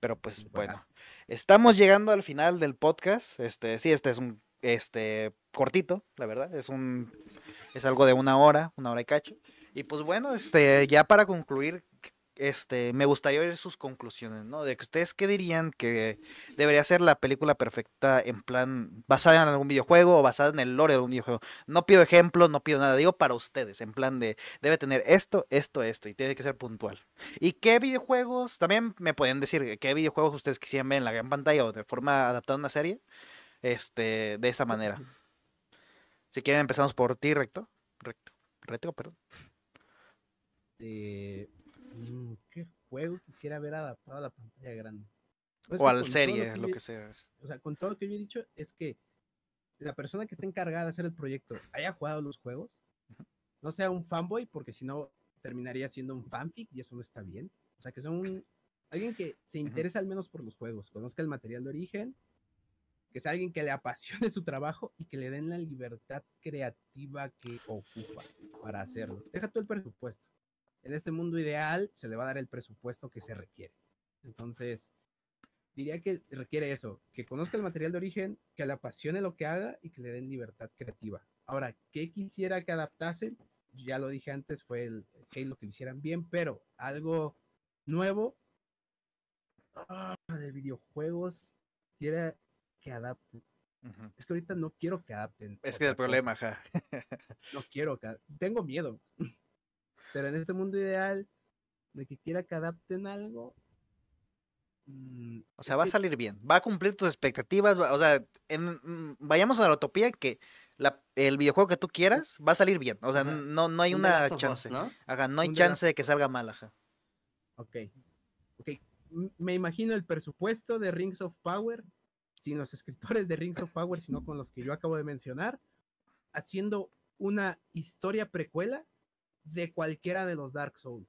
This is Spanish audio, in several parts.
Pero pues bueno. estamos llegando al final del podcast. Este, sí, este es un este cortito, la verdad, es un es algo de una hora, una hora y cacho. Y pues bueno, este ya para concluir, este, me gustaría oír sus conclusiones, ¿no? De que ustedes qué dirían que debería ser la película perfecta en plan basada en algún videojuego o basada en el lore de algún videojuego. No pido ejemplos, no pido nada, digo para ustedes, en plan de debe tener esto, esto, esto y tiene que ser puntual. ¿Y qué videojuegos? También me pueden decir qué videojuegos ustedes quisieran ver en la gran pantalla o de forma adaptada a una serie, este, de esa manera. Si quieren empezamos por ti, recto, recto, recto, perdón. Eh, Mm, ¿qué juego quisiera haber adaptado a la pantalla grande? Pues o al serie, lo que sea. O sea, con todo lo que yo he dicho, es que la persona que está encargada de hacer el proyecto haya jugado los juegos, no sea un fanboy, porque si no terminaría siendo un fanfic y eso no está bien. O sea, que sea un, alguien que se interese al menos por los juegos, conozca el material de origen, que sea alguien que le apasione su trabajo y que le den la libertad creativa que ocupa para hacerlo. Deja todo el presupuesto en este mundo ideal se le va a dar el presupuesto que se requiere. Entonces, diría que requiere eso, que conozca el material de origen, que le apasione lo que haga y que le den libertad creativa. Ahora, ¿qué quisiera que adaptasen? Ya lo dije antes, fue el Halo que hicieran bien, pero algo nuevo ah, de videojuegos, quiera que adapten. Es que ahorita no quiero que adapten. Es que el problema, ja. no quiero que... Tengo miedo. Pero en este mundo ideal, de que quiera que adapten algo. Mm, o sea, va a salir bien, va a cumplir tus expectativas. o sea, mm, vayamos a la utopía que el videojuego que tú quieras va a salir bien. O sea, no, no hay una chance. ¿no? no hay chance de... que salga mal, ajá. Ok. Ok. Me imagino el presupuesto de Rings of Power, sin los escritores de Rings of Power, sino con los que yo acabo de mencionar, haciendo una historia precuela de cualquiera de los Dark Souls.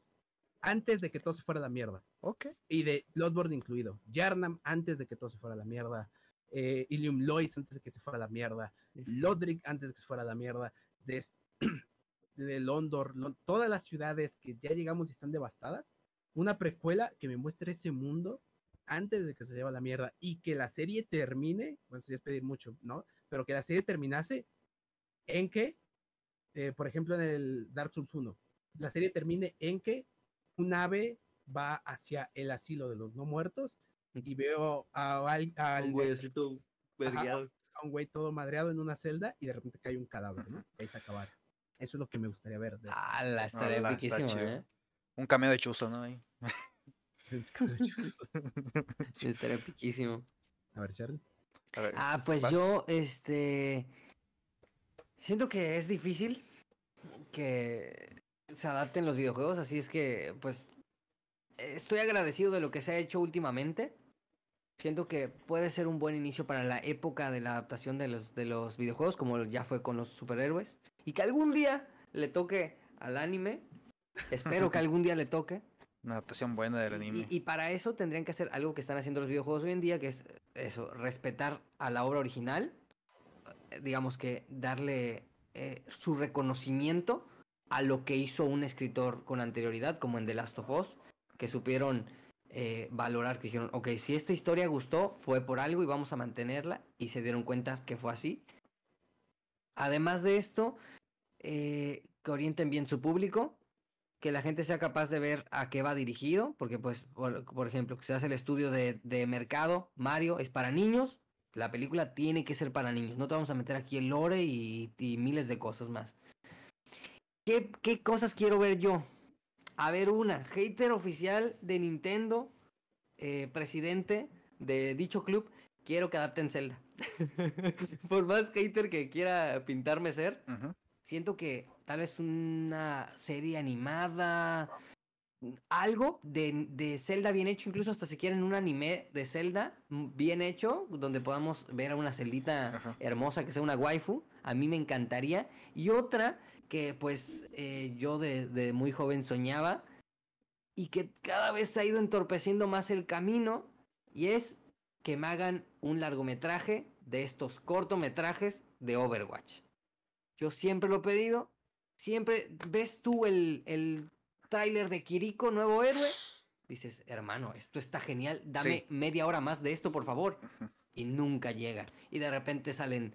Antes de que todo se fuera a la mierda. Ok. Y de Bloodborne incluido. Yarnam antes de que todo se fuera a la mierda. Eh, Ilium Lois antes de que se fuera a la mierda. Lodric antes de que se fuera a la mierda. De, de Londor. todas las ciudades que ya llegamos y están devastadas. Una precuela que me muestre ese mundo antes de que se lleva la mierda y que la serie termine, bueno, eso ya es pedir mucho, ¿no? Pero que la serie terminase en que eh, por ejemplo, en el Dark Souls 1, la serie termine en que un ave va hacia el asilo de los no muertos y veo a, un güey todo madreado. en una celda y de repente cae un cadáver, ¿no? Y ahí se Eso es lo que me gustaría ver. Ah, la ah, estaría ¿eh? Un cameo de chuzo, ¿no? un cameo de chuzo. piquísimo. A ver, Charlie. ah, pues yo, este. Siento que es difícil que se adapten los videojuegos, así es que pues estoy agradecido de lo que se ha hecho últimamente. Siento que puede ser un buen inicio para la época de la adaptación de los, de los videojuegos, como ya fue con los superhéroes. Y que algún día le toque al anime. Espero que algún día le toque. Una adaptación buena del anime. y, para eso tendrían que hacer algo que están haciendo los videojuegos hoy en día, que es eso, respetar a la obra original. Eh, digamos que darle eh, su reconocimiento a lo que hizo un escritor con anterioridad, como en The Last of Us, que supieron eh, valorar, que dijeron, ok, si esta historia gustó, fue por algo y vamos a mantenerla, y se dieron cuenta que fue así. Además de esto, eh, que orienten bien su público, que la gente sea capaz de ver a qué va dirigido, porque pues, por, ejemplo, que se hace el estudio de mercado, Mario es para niños, la película tiene que ser para niños. No te vamos a meter aquí el lore y, miles de cosas más. ¿Qué, cosas quiero ver yo? A ver una, hater oficial de Nintendo, eh, presidente de dicho club, quiero que adapten Zelda. Por más hater que quiera pintarme ser, siento que tal vez una serie animada, algo de, de, Zelda bien hecho, incluso hasta si quieren un anime de Zelda mm, bien hecho, donde podamos ver a una celdita hermosa que sea una waifu, a mí me encantaría. Y otra que pues eh, yo de, muy joven soñaba y que cada vez se ha ido entorpeciendo más el camino y es que me hagan un largometraje de estos cortometrajes de Overwatch. Yo siempre lo he pedido, siempre ves tú el, el tráiler de Kiriko, nuevo héroe. Dices, hermano, esto está genial, dame media hora más de esto, por favor. Y nunca llega. Y de repente salen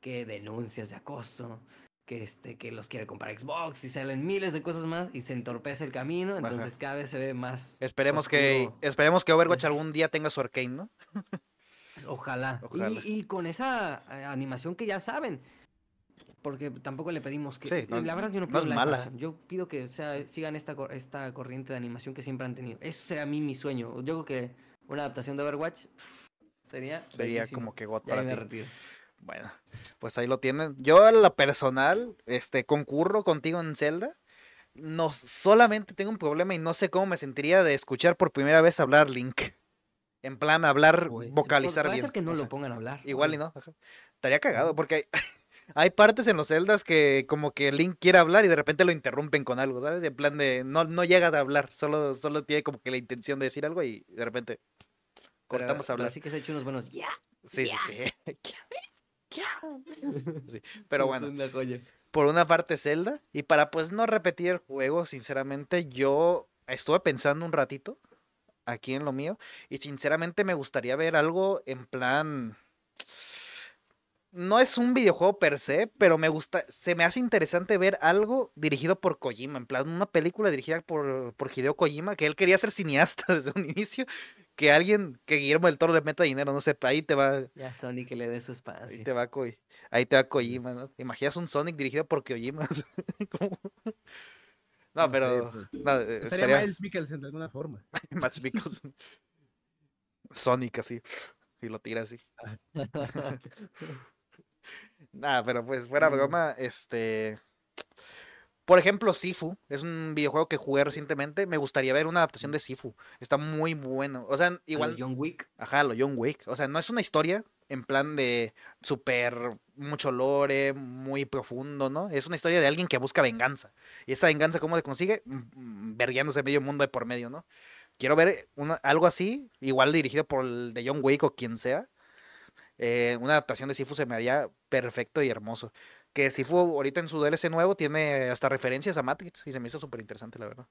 que denuncias de acoso, que, este, que los quiere comprar Xbox y salen miles de cosas más y se entorpece el camino, entonces cada vez se ve más. Esperemos que esperemos que Overwatch algún día tenga su arcane, ¿no? Ojalá. y, con esa eh, animación que ya saben, porque tampoco le pedimos que... Sí, eh, la verdad yo no pido yo pido que sigan esta, esta corriente de animación que siempre han tenido. Eso sería a mí mi sueño. Yo creo que una adaptación de Overwatch sería... Sería como que God para me Bueno, pues ahí lo tienen. Yo a la personal, este, concurro contigo en Zelda. No, solamente tengo un problema y no sé cómo me sentiría de escuchar por primera vez hablar Link. En plan, hablar, vocalizar puede, puede Ser que no lo pongan a hablar. Igual y no. Estaría cagado porque hay partes en los celdas que como que Link quiere hablar y de repente lo interrumpen con algo, ¿sabes? En plan de no, no llega a hablar, solo, solo tiene como que la intención de decir algo y de repente cortamos a hablar. Así que se ha hecho unos buenos ya. Sí, sí, sí, Pero bueno. Por una parte Zelda y para pues no repetir el juego, sinceramente yo estuve pensando un ratito aquí en lo mío y sinceramente me gustaría ver algo en plan no es un videojuego per se, pero me gusta, se me hace interesante ver algo dirigido por Kojima, en plan una película dirigida por, por Hideo Kojima, que él quería ser cineasta desde un inicio, que alguien, que Guillermo del Toro le meta dinero, no sé, ahí te va... Ya Sonic le dé su espacio. Ahí te va, ahí te va Kojima, ¿no? imaginas un Sonic dirigido por Kojima? no, pero... Pues. Eh, estaría, de alguna forma. Más Mikkelsen. Sonic así. Y lo tira así. Ah, Nada, pero pues fuera mm. broma, este... Por ejemplo, Sifu es un videojuego que jugué recientemente. Me gustaría ver una adaptación mm. de Sifu. Está muy bueno. O sea, igual. John Wick. Ajá, lo John Wick. O sea, no es una historia en plan de súper mucho lore, muy profundo, ¿no? Es una historia de alguien que busca venganza. Y esa venganza, ¿cómo se consigue? Mm, Vergueándose medio mundo de por medio, ¿no? Quiero ver algo así, igual dirigido por el de John Wick o quien sea, eh, una adaptación de Sifu se me haría perfecto y hermoso. Que Sifu ahorita en su DLC nuevo tiene hasta referencias a Matrix y se me hizo súper interesante, la verdad.